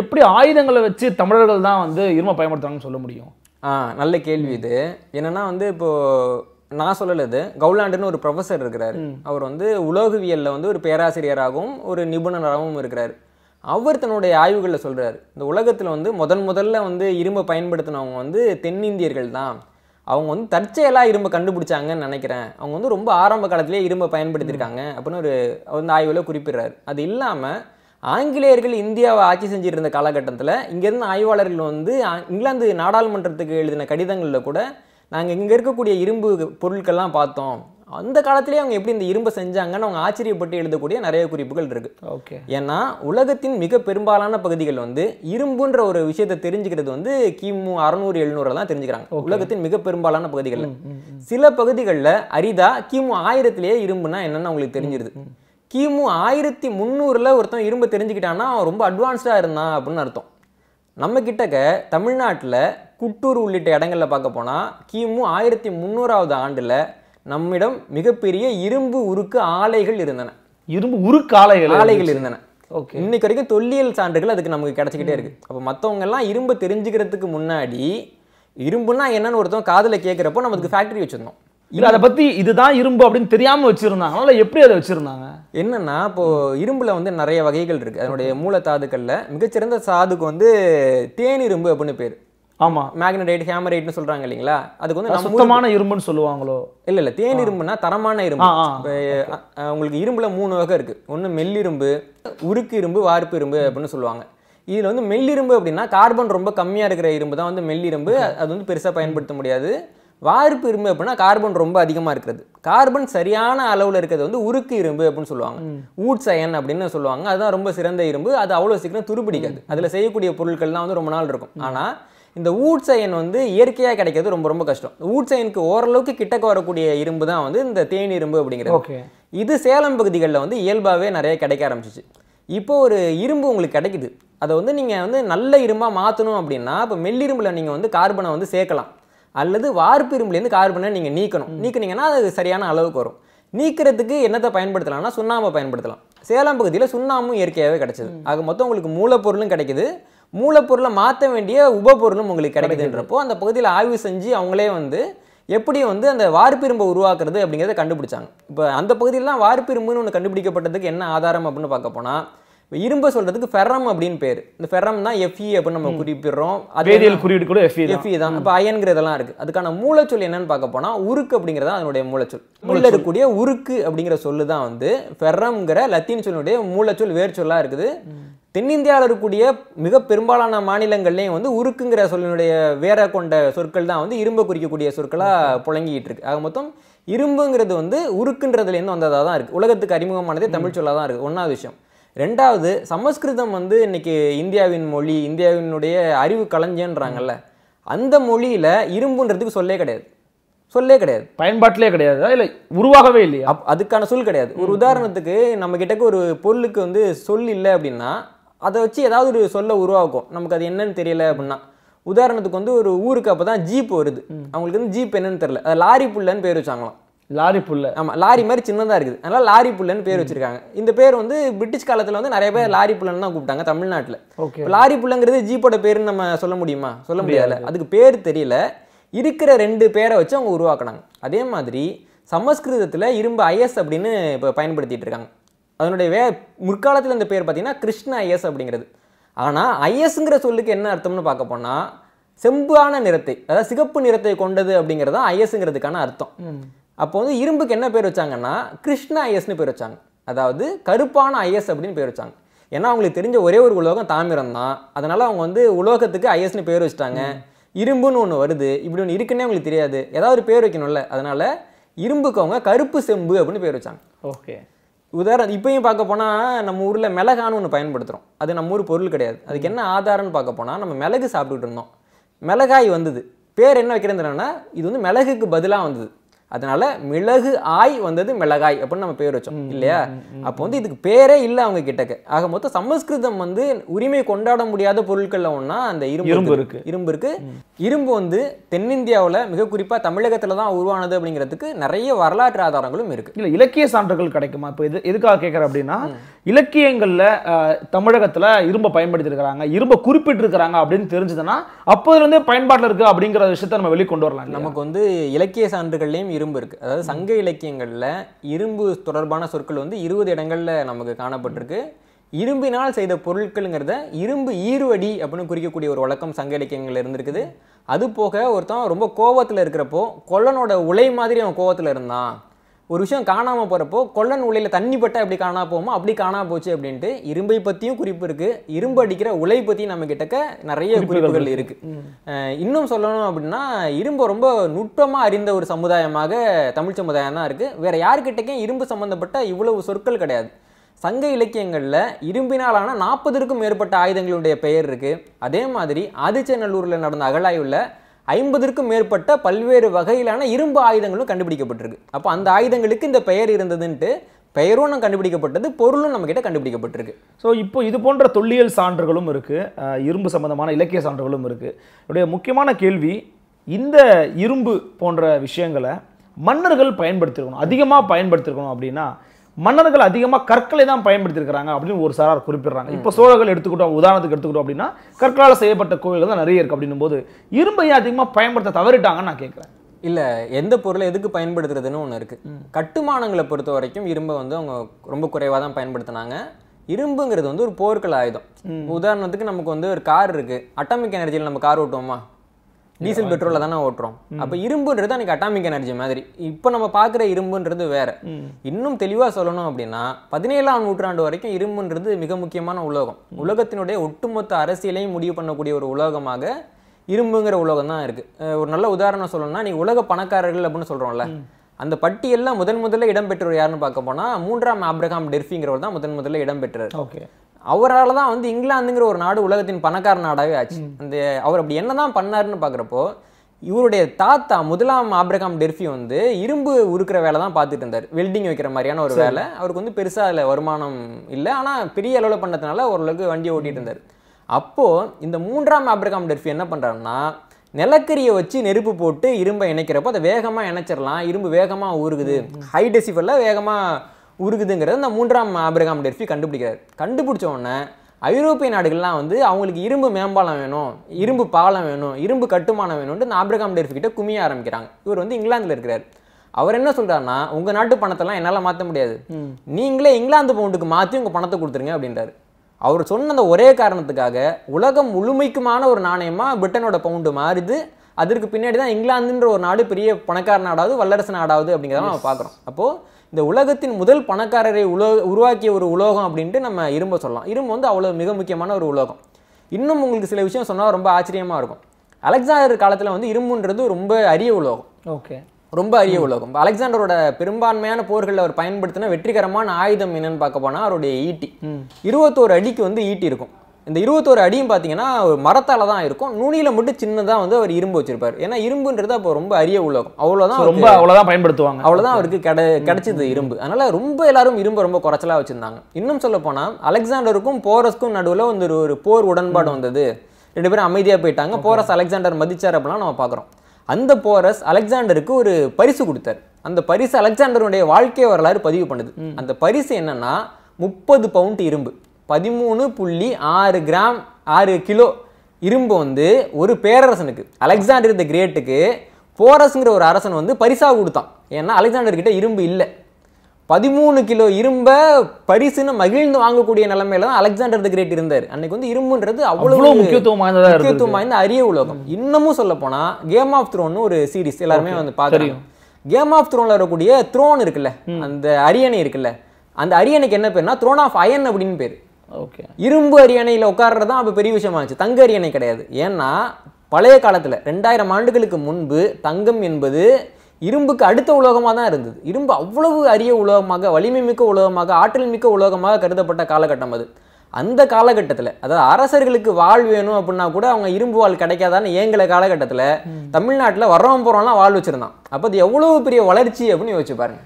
எப்படி ஆயுதங்களை வச்சு தமிழர்கள் தான் வந்து இருமை பயன்படுத்துறாங்கன்னு சொல்ல முடியும் ஆ நல்ல கேள்வி இது என்னன்னா வந்து இப்போ நான் சொல்லலை இது கவுலாண்டுன்னு ஒரு ப்ரொஃபஸர் இருக்கிறார் அவர் வந்து உலோகவியலில் வந்து ஒரு பேராசிரியராகவும் ஒரு நிபுணராகவும் இருக்கிறார் அவர் தன்னுடைய ஆய்வுகளில் சொல்கிறார் இந்த உலகத்தில் வந்து முதன் முதல்ல வந்து இரும்பை பயன்படுத்தினவங்க வந்து தென்னிந்தியர்கள் தான் அவங்க வந்து தற்செயலாக இரும்பை கண்டுபிடிச்சாங்கன்னு நினைக்கிறேன் அவங்க வந்து ரொம்ப ஆரம்ப காலத்திலேயே இரும்பை பயன்படுத்தியிருக்காங்க அப்படின்னு ஒரு வந்து ஆய்வில் குறிப்பிடுறார் அது இல்லாமல் ஆங்கிலேயர்கள் இந்தியாவை ஆட்சி செஞ்சிருந்த காலகட்டத்தில் இங்கேருந்து ஆய்வாளர்கள் வந்து இங்கிலாந்து நாடாளுமன்றத்துக்கு எழுதின கடிதங்களில் கூட நாங்கள் இங்கே இருக்கக்கூடிய இரும்பு பொருட்கள்லாம் பார்த்தோம் அந்த காலத்திலேயே அவங்க எப்படி இந்த இரும்பை செஞ்சாங்கன்னு அவங்க ஆச்சரியப்பட்டு எழுதக்கூடிய நிறைய குறிப்புகள் இருக்குது ஓகே ஏன்னா உலகத்தின் மிக பெரும்பாலான பகுதிகள் வந்து இரும்புன்ற ஒரு விஷயத்தை தெரிஞ்சுக்கிறது வந்து கிமு அறநூறு எழுநூறு தான் தெரிஞ்சுக்கிறாங்க உலகத்தின் மிக பெரும்பாலான பகுதிகளில் சில பகுதிகளில் அரிதா கிமு ஆயிரத்திலேயே இரும்புனா என்னன்னு அவங்களுக்கு தெரிஞ்சிருது கிமு ஆயிரத்தி முந்நூறில் ஒருத்தன் இரும்பு தெரிஞ்சுக்கிட்டான்னா அவன் ரொம்ப அட்வான்ஸ்டாக இருந்தான் அப்படின்னு அர்த்தம் நம்ம கிட்டக்க தமிழ்நாட்டில் குட்டூர் உள்ளிட்ட இடங்களில் பார்க்க போனால் கிமு ஆயிரத்தி முந்நூறாவது ஆண்டில் நம்மிடம் மிகப்பெரிய இரும்பு உருக்கு ஆலைகள் இருந்தன இரும்பு உருக்கு ஆலைகள் ஆலைகள் இருந்தன ஓகே இன்னைக்கு வரைக்கும் தொல்லியல் சான்றுகள் அதுக்கு நமக்கு கிடச்சிக்கிட்டே இருக்குது அப்போ மற்றவங்கெல்லாம் இரும்பு தெரிஞ்சுக்கிறதுக்கு முன்னாடி இரும்புனா என்னன்னு ஒருத்தன் காதில் கேட்குறப்போ நமக்கு ஃபேக்ட்ரி வச்சுருந்தோம் இல்லை அதை பற்றி இதுதான் இரும்பு அப்படின்னு தெரியாமல் வச்சுருந்தாங்க அதனால் எப்படி அதை வச்சுருந்தாங்க என்னென்னா இப்போது இரும்பில் வந்து நிறைய வகைகள் இருக்குது அதனுடைய மூலத்தாதுக்களில் மிகச்சிறந்த சாதுக்கு வந்து தேன் இரும்பு அப்படின்னு பேர் ஆமாம் மேக்னடைட் ஹேமரைட்னு சொல்கிறாங்க இல்லைங்களா அதுக்கு வந்து சுத்தமான இரும்புன்னு சொல்லுவாங்களோ இல்லை இல்லை தேன் இரும்புனா தரமான இரும்பு உங்களுக்கு இரும்பில் மூணு வகை இருக்குது ஒன்று மெல்லிரும்பு உருக்கு இரும்பு வார்ப்பு இரும்பு அப்படின்னு சொல்லுவாங்க இதில் வந்து மெல்லிரும்பு அப்படின்னா கார்பன் ரொம்ப கம்மியாக இருக்கிற இரும்பு தான் வந்து மெல்லிரும்பு அது வந்து பெருசாக பயன்படுத்த முடியாது வார்ப்பு இரும்பு அப்படின்னா கார்பன் ரொம்ப அதிகமாக இருக்கிறது கார்பன் சரியான அளவில் இருக்கிறது வந்து உருக்கு இரும்பு அப்படின்னு சொல்லுவாங்க ஊட் சயன் அப்படின்னு சொல்லுவாங்க அதுதான் ரொம்ப சிறந்த இரும்பு அது அவ்வளோ சீக்கிரம் துருப்பிடிக்காது அதில் செய்யக்கூடிய பொருட்கள்லாம் வந்து ரொம்ப நாள் இருக்கும் ஆனால் இந்த ஊட் சயன் வந்து இயற்கையாக கிடைக்கிறது ரொம்ப ரொம்ப கஷ்டம் ஊட் சயனுக்கு ஓரளவுக்கு கிட்டக்க வரக்கூடிய இரும்பு தான் வந்து இந்த தேன் இரும்பு அப்படிங்கிறது இது சேலம் பகுதிகளில் வந்து இயல்பாகவே நிறைய கிடைக்க ஆரம்பிச்சிச்சு இப்போ ஒரு இரும்பு உங்களுக்கு கிடைக்குது அதை வந்து நீங்கள் வந்து நல்ல இரும்பாக மாற்றணும் அப்படின்னா இப்போ மெல்லிரும்பில் நீங்கள் வந்து கார்பனை வந்து சேர்க்கலாம் அல்லது வார்ப்பிரும்புலேருந்து கார்பனை நீங்கள் நீக்கணும் நீக்கினீங்கன்னா அது சரியான அளவுக்கு வரும் நீக்கிறதுக்கு என்னத்தை பயன்படுத்தலாம்னா சுண்ணாம்பை பயன்படுத்தலாம் சேலம் பகுதியில் சுண்ணாமும் இயற்கையாகவே கிடச்சிது ஆக மொத்தம் உங்களுக்கு மூலப்பொருளும் கிடைக்குது மூலப்பொருளை மாற்ற வேண்டிய உபப்பொருளும் உங்களுக்கு கிடைக்குதுன்றப்போ அந்த பகுதியில் ஆய்வு செஞ்சு அவங்களே வந்து எப்படி வந்து அந்த வார்ப்பிரும்பை உருவாக்குறது அப்படிங்கிறத கண்டுபிடிச்சாங்க இப்போ அந்த பகுதியிலாம் வார்ப்பிரும்புன்னு ஒன்று கண்டுபிடிக்கப்பட்டதுக்கு என்ன ஆதாரம் அப்படின்னு பார்க்க போனால் இப்போ இரும்பை சொல்கிறதுக்கு ஃபெரம் அப்படின்னு பேர் இந்த ஃபெரம் தான் எஃப்இ அப்படின்னு நம்ம குறிப்பிடுறோம் வேதியியல் குறியீடு கூட எஃப்இ எஃப்இ தான் இப்போ அயன்கிறதெல்லாம் இருக்குது அதுக்கான மூலச்சொல் என்னன்னு பார்க்க போனா உருக்கு அப்படிங்கிறதா அதனுடைய மூலச்சொல் உள்ள இருக்கக்கூடிய உருக்கு அப்படிங்கிற சொல்லு தான் வந்து ஃபெரம்ங்கிற லத்தீன் சொல்லுடைய மூலச்சொல் வேர் சொல்லா இருக்குது தென்னிந்தியாவில் இருக்கக்கூடிய மிக பெரும்பாலான மாநிலங்கள்லேயும் வந்து உருக்குங்கிற சொல்லினுடைய வேற கொண்ட சொற்கள் தான் வந்து இரும்பை குறிக்கக்கூடிய சொற்களாக புழங்கிட்டு இருக்கு ஆக மொத்தம் இரும்புங்கிறது வந்து உருக்குன்றதுலேருந்து வந்ததாக தான் இருக்குது உலகத்துக்கு அறிமுகமானதே தமிழ் சொல்லாதான் தான் இருக்குது ஒன்றாவது விஷயம் ரெண்டாவது சமஸ்கிருதம் வந்து இன்றைக்கி இந்தியாவின் மொழி இந்தியாவினுடைய அறிவு களஞ்சியன்றாங்கல்ல அந்த மொழியில் இரும்புன்றதுக்கு சொல்லே கிடையாது சொல்லே கிடையாது பயன்பாட்டிலே கிடையாது இல்லை உருவாகவே இல்லையா அப் அதுக்கான சொல் கிடையாது ஒரு உதாரணத்துக்கு நம்ம கிட்டக்கு ஒரு பொருளுக்கு வந்து சொல் இல்லை அப்படின்னா அதை வச்சு ஏதாவது ஒரு சொல்ல உருவாக்கும் நமக்கு அது என்னன்னு தெரியல அப்படின்னா உதாரணத்துக்கு வந்து ஒரு ஊருக்கு அப்போ தான் ஜீப் வருது அவங்களுக்கு வந்து ஜீப் என்னன்னு தெரில அது லாரி புள்ளன்னு பேர் வச்சாங்களாம் லாரி புல்லு ஆமாம் லாரி மாதிரி சின்னதாக இருக்குது அதனால் லாரி புல்லுன்னு பேர் வச்சிருக்காங்க இந்த பேர் வந்து பிரிட்டிஷ் காலத்தில் வந்து நிறைய பேர் லாரி புல்லன்னு தான் கூப்பிட்டாங்க தமிழ்நாட்டில் ஓகே லாரி புல்லுங்கிறது ஜீப்போட பேருன்னு நம்ம சொல்ல முடியுமா சொல்ல முடியாதுல அதுக்கு பேர் தெரியல இருக்கிற ரெண்டு பேரை வச்சு அவங்க உருவாக்குனாங்க அதே மாதிரி சமஸ்கிருதத்தில் இரும்பு ஐஎஸ் அப்படின்னு இப்போ பயன்படுத்திகிட்டு இருக்காங்க அதனுடைய வே முற்காலத்தில் இந்த பேர் பார்த்தீங்கன்னா கிருஷ்ண ஐஎஸ் அப்படிங்கிறது ஆனால் ஐஎஸ்ங்கிற சொல்லுக்கு என்ன அர்த்தம்னு பார்க்க போனால் செம்பான நிறத்தை அதாவது சிகப்பு நிறத்தை கொண்டது அப்படிங்கிறது தான் ஐஎஸ்ங்கிறதுக்கான அர்த்தம் அப்போ வந்து இரும்புக்கு என்ன பேர் வச்சாங்கன்னா கிருஷ்ண ஐஎஸ்னு பேர் வச்சாங்க அதாவது கருப்பான ஐஎஸ் அப்படின்னு பேர் வச்சாங்க ஏன்னா அவங்களுக்கு தெரிஞ்ச ஒரே ஒரு உலோகம் தாமிரம் தான் அதனால் அவங்க வந்து உலோகத்துக்கு ஐஎஸ்னு பேர் வச்சுட்டாங்க இரும்புன்னு ஒன்று வருது இப்படி ஒன்று இருக்குன்னே அவங்களுக்கு தெரியாது ஏதாவது ஒரு பேர் வைக்கணும்ல அதனால் இரும்புக்கு அவங்க கருப்பு செம்பு அப்படின்னு பேர் வச்சாங்க ஓகே உதாரணம் இப்பயும் பார்க்க போனால் நம்ம ஊரில் மிளகான்னு ஒன்று பயன்படுத்துகிறோம் அது நம்ம ஊர் பொருள் கிடையாது அதுக்கு என்ன ஆதாரம்னு பார்க்க போனால் நம்ம மிளகு சாப்பிட்டுட்டு இருந்தோம் மிளகாய் வந்தது பேர் என்ன வைக்கிறேன்னு இது வந்து மிளகுக்கு பதிலாக வந்தது அதனால மிளகு ஆய் வந்தது மிளகாய் அப்படின்னு நம்ம பேர் வச்சோம் இல்லையா அப்போ வந்து இதுக்கு பேரே இல்லை அவங்க கிட்டக்கு ஆக மொத்தம் சமஸ்கிருதம் வந்து உரிமை கொண்டாட முடியாத பொருட்கள்ல ஒன்னா அந்த இரும்பு இரும்பு இருக்கு இரும்பு இருக்கு இரும்பு வந்து தென்னிந்தியாவில் மிக குறிப்பா தமிழகத்தில் தான் உருவானது அப்படிங்கிறதுக்கு நிறைய வரலாற்று ஆதாரங்களும் இருக்கு இல்ல இலக்கிய சான்றுகள் கிடைக்குமா இப்போ இது எதுக்காக கேட்குறேன் அப்படின்னா இரும்ப பயன்படுத்தி இரும்பை இரும்ப குறிப்பிட்டு குறிப்பிட்டிருக்கிறாங்க அப்படின்னு தெரிஞ்சதுன்னா இருந்து பயன்பாட்டில் இருக்கு அப்படிங்கிற விஷயத்தை நம்ம வெளிக்கொண்டு வரலாம் நமக்கு வந்து இலக்கிய சான்றுகள்லையும் இரும்பு இருக்குது அதாவது சங்க இலக்கியங்களில் இரும்பு தொடர்பான சொற்கள் வந்து இருபது இடங்களில் நமக்கு காணப்பட்டிருக்கு இரும்பினால் செய்த பொருட்கள்ங்கிறத இரும்பு ஈருவடி அப்படின்னு குறிக்கக்கூடிய ஒரு வழக்கம் சங்க இலக்கியங்கள் இருந்திருக்குது அது போக ஒருத்தன் ரொம்ப கோவத்தில் இருக்கிறப்போ கொல்லனோட உலை மாதிரி அவன் கோவத்தில் இருந்தான் ஒரு விஷயம் காணாமல் போகிறப்போ கொள்ளன் உலையில் தண்ணி பட்டால் எப்படி காணா போகுமோ அப்படி காணாமல் போச்சு அப்படின்ட்டு இரும்பை பற்றியும் குறிப்பு இருக்குது இரும்பு அடிக்கிற உலை பற்றியும் நம்ம கிட்டக்க நிறைய குறிப்புகள் இருக்குது இன்னும் சொல்லணும் அப்படின்னா இரும்பை ரொம்ப நுட்பமாக அறிந்த ஒரு சமுதாயமாக தமிழ் சமுதாயம் தான் இருக்குது வேறு யாருக்கிட்டக்கே இரும்பு சம்மந்தப்பட்ட இவ்வளவு சொற்கள் கிடையாது சங்க இலக்கியங்களில் இரும்பினாலான நாற்பதுக்கும் மேற்பட்ட ஆயுதங்களுடைய பெயர் இருக்குது அதே மாதிரி ஆதிச்சநல்லூரில் நடந்த அகழாயுள்ள ஐம்பதற்கும் மேற்பட்ட பல்வேறு வகையிலான இரும்பு ஆயுதங்களும் கண்டுபிடிக்கப்பட்டிருக்கு அப்போ அந்த ஆயுதங்களுக்கு இந்த பெயர் இருந்ததுன்ட்டு பெயரும் நம்ம கண்டுபிடிக்கப்பட்டது பொருளும் நம்மக்கிட்ட கண்டுபிடிக்கப்பட்டிருக்கு ஸோ இப்போ இது போன்ற தொல்லியல் சான்றுகளும் இருக்குது இரும்பு சம்பந்தமான இலக்கிய சான்றுகளும் இருக்குது என்னுடைய முக்கியமான கேள்வி இந்த இரும்பு போன்ற விஷயங்களை மன்னர்கள் பயன்படுத்திருக்கணும் அதிகமாக பயன்படுத்திருக்கணும் அப்படின்னா மன்னர்கள் அதிகமாக கற்களை தான் பயன்படுத்தியிருக்கிறாங்க அப்படின்னு ஒரு சாரார் குறிப்பிடுறாங்க இப்போ சோழர்கள் எடுத்துக்கிட்டோம் உதாரணத்துக்கு எடுத்துக்கிட்டோம் அப்படின்னா கற்களால் செய்யப்பட்ட கோவில்கள் தான் நிறைய இருக்குது அப்படின்னும் போது இரும்பையை அதிகமாக பயன்படுத்த தவறிட்டாங்கன்னு நான் கேட்குறேன் இல்லை எந்த பொருளை எதுக்கு பயன்படுத்துறதுன்னு ஒன்று இருக்குது கட்டுமானங்களை பொறுத்த வரைக்கும் இரும்பை வந்து அவங்க ரொம்ப குறைவாக தான் பயன்படுத்தினாங்க இரும்புங்கிறது வந்து ஒரு போர்க்கள் ஆயுதம் உதாரணத்துக்கு நமக்கு வந்து ஒரு கார் இருக்குது அட்டாமிக் எனர்ஜியில் நம்ம கார் ஓட்டுவோமா டீசல் பெட்ரோலில் தானே ஓட்டுறோம் அப்போ இரும்புன்றது அன்றைக்கி அட்டாமிக் எனர்ஜி மாதிரி இப்போ நம்ம பார்க்குற இரும்புன்றது வேற இன்னும் தெளிவாக சொல்லணும் அப்படின்னா பதினேழாம் நூற்றாண்டு வரைக்கும் இரும்புன்றது மிக முக்கியமான உலோகம் உலகத்தினுடைய ஒட்டுமொத்த அரசியலையும் முடிவு பண்ணக்கூடிய ஒரு உலோகமாக இரும்புங்கிற உலோகம் தான் இருக்குது ஒரு நல்ல உதாரணம் சொல்லணும்னா நீ உலக பணக்காரர்கள் அப்படின்னு சொல்கிறோம்ல அந்த பட்டியலில் முதன் முதல்ல இடம்பெற்றவர் யாருன்னு பார்க்க போனால் மூன்றாம் ஆப்ரஹாம் டெர்ஃபிங்கிறவர் தான் முதன் முதல்ல இடம்பெற்றார் ஓகே அவரால் தான் வந்து இங்கிலாந்துங்கிற ஒரு நாடு உலகத்தின் பணக்கார நாடாகவே ஆச்சு அந்த அவர் அப்படி என்ன தான் பண்ணாருன்னு பார்க்குறப்போ இவருடைய தாத்தா முதலாம் ஆப்ரகாம் டெர்ஃபி வந்து இரும்பு உருக்கிற வேலை தான் பார்த்துட்டு இருந்தார் வெல்டிங் வைக்கிற மாதிரியான ஒரு வேலை அவருக்கு வந்து பெருசாக அதில் வருமானம் இல்லை ஆனால் பெரிய அளவில் பண்ணதுனால ஓரளவுக்கு வண்டி ஓட்டிகிட்டு இருந்தார் அப்போது இந்த மூன்றாம் ஆப்ரகாம் டெர்ஃபி என்ன பண்ணுறாருன்னா நிலக்கரியை வச்சு நெருப்பு போட்டு இரும்பை இணைக்கிறப்போ அதை வேகமாக இணைச்சிடலாம் இரும்பு வேகமாக ஊறுகுது ஹை வேகமாக உருகுதுங்கிறத இந்த மூன்றாம் ஆபிரகாம் டெர்ஃபி கண்டுபிடிக்கிறார் கண்டுபிடிச்ச உடனே ஐரோப்பிய நாடுகள்லாம் வந்து அவங்களுக்கு இரும்பு மேம்பாலம் வேணும் இரும்பு பாலம் வேணும் இரும்பு கட்டுமானம் வேணும்னு இந்த ஆப்ரகாம் டெர்ஃபி கிட்ட குமிய ஆரம்பிக்கிறாங்க இவர் வந்து இங்கிலாந்தில் இருக்கிறார் அவர் என்ன சொல்கிறாருன்னா உங்கள் நாட்டு பணத்தெல்லாம் என்னால் மாற்ற முடியாது நீங்களே இங்கிலாந்து பவுண்டுக்கு மாற்றி உங்கள் பணத்தை கொடுத்துருங்க அப்படின்றாரு அவர் சொன்ன அந்த ஒரே காரணத்துக்காக உலகம் முழுமைக்குமான ஒரு நாணயமாக பிரிட்டனோட பவுண்டு மாறுது அதற்கு பின்னாடி தான் இங்கிலாந்துன்ற ஒரு நாடு பெரிய பணக்கார நாடாவது வல்லரசு நாடாவது அப்படிங்கிறத நம்ம பார்க்குறோம் அப்போது இந்த உலகத்தின் முதல் பணக்காரரை உலோ உருவாக்கிய ஒரு உலோகம் அப்படின்ட்டு நம்ம இரும்பை சொல்லலாம் இரும்பு வந்து அவ்வளோ மிக முக்கியமான ஒரு உலோகம் இன்னும் உங்களுக்கு சில விஷயம் சொன்னால் ரொம்ப ஆச்சரியமாக இருக்கும் அலெக்சாண்டர் காலத்தில் வந்து இரும்புன்றது ரொம்ப அரிய உலோகம் ஓகே ரொம்ப அரிய உலோகம் அலெக்சாண்டரோட பெரும்பான்மையான போர்களில் அவர் பயன்படுத்தின வெற்றிகரமான ஆயுதம் என்னன்னு பார்க்க போனால் அவருடைய ஈட்டி இருபத்தோரு அடிக்கு வந்து ஈட்டி இருக்கும் இந்த இருபத்தோரு அடியும் பார்த்தீங்கன்னா ஒரு மரத்தால் தான் இருக்கும் நுனியில் மட்டும் சின்னதாக வந்து அவர் இரும்பு வச்சிருப்பார் ஏன்னா இரும்புன்றது அப்போ ரொம்ப அரிய உலகம் அவ்வளோதான் ரொம்ப அவ்வளோதான் பயன்படுத்துவாங்க அவ்வளோதான் அவருக்கு கிடை கிடைச்சது இரும்பு அதனால் ரொம்ப எல்லாரும் இரும்பு ரொம்ப குறைச்சலாக வச்சுருந்தாங்க இன்னும் சொல்ல போனால் அலெக்சாண்டருக்கும் போரஸ்க்கும் நடுவில் வந்து ஒரு போர் உடன்பாடு வந்தது ரெண்டு பேரும் அமைதியாக போயிட்டாங்க போரஸ் அலெக்சாண்டர் மதிச்சார் அப்படிலாம் நம்ம பார்க்குறோம் அந்த போரஸ் அலெக்சாண்டருக்கு ஒரு பரிசு கொடுத்தார் அந்த பரிசு அலெக்சாண்டருடைய வாழ்க்கை வரலாறு பதிவு பண்ணுது அந்த பரிசு என்னன்னா முப்பது பவுண்ட் இரும்பு பதிமூணு புள்ளி ஆறு கிராம் ஆறு கிலோ இரும்பு வந்து ஒரு பேரரசனுக்கு அலெக்சாண்டர் த கிரேட்டுக்கு போரஸ்ங்கிற ஒரு அரசன் வந்து பரிசாக கொடுத்தான் ஏன்னா கிட்ட இரும்பு இல்லை பதிமூணு கிலோ இரும்பை பரிசுன்னு மகிழ்ந்து வாங்கக்கூடிய நிலைமையில தான் அலெக்சாண்டர் த கிரேட் இருந்தார் அன்னைக்கு வந்து இரும்புன்றது அவ்வளோ முக்கியத்துவம் முக்கியத்துவம் வாய்ந்த அரிய உலகம் இன்னமும் சொல்ல போனால் கேம் ஆஃப் த்ரோன்னு ஒரு சீரிஸ் எல்லாருமே வந்து பார்க்குறோம் கேம் ஆஃப் த்ரோனில் வரக்கூடிய த்ரோன் இருக்குல்ல அந்த அரியணை இருக்குல்ல அந்த அரியணைக்கு என்ன பேர்னா த்ரோன் ஆஃப் அயன் அப்படின்னு பேர் ஓகே இரும்பு அரியணையில் உட்கார்றது தான் அப்போ பெரிய விஷயமாச்சு தங்க அரியணை கிடையாது ஏன்னா பழைய காலத்தில் ரெண்டாயிரம் ஆண்டுகளுக்கு முன்பு தங்கம் என்பது இரும்புக்கு அடுத்த உலோகமாக தான் இருந்தது இரும்பு அவ்வளவு அரிய உலோகமாக வலிமை மிக்க உலோகமாக ஆற்றல் மிக்க உலோகமாக கருதப்பட்ட காலகட்டம் அது அந்த காலகட்டத்தில் அதாவது அரசர்களுக்கு வாழ் வேணும் அப்படின்னா கூட அவங்க இரும்பு வாழ் கிடைக்காதான்னு ஏங்கிற காலகட்டத்தில் தமிழ்நாட்டில் வர்றவன் போகிறோம்லாம் வாழ் வச்சுருந்தான் அப்போ அது எவ்வளோ பெரிய வளர்ச்சி அப்படின்னு யோசிச்சு பாருங்க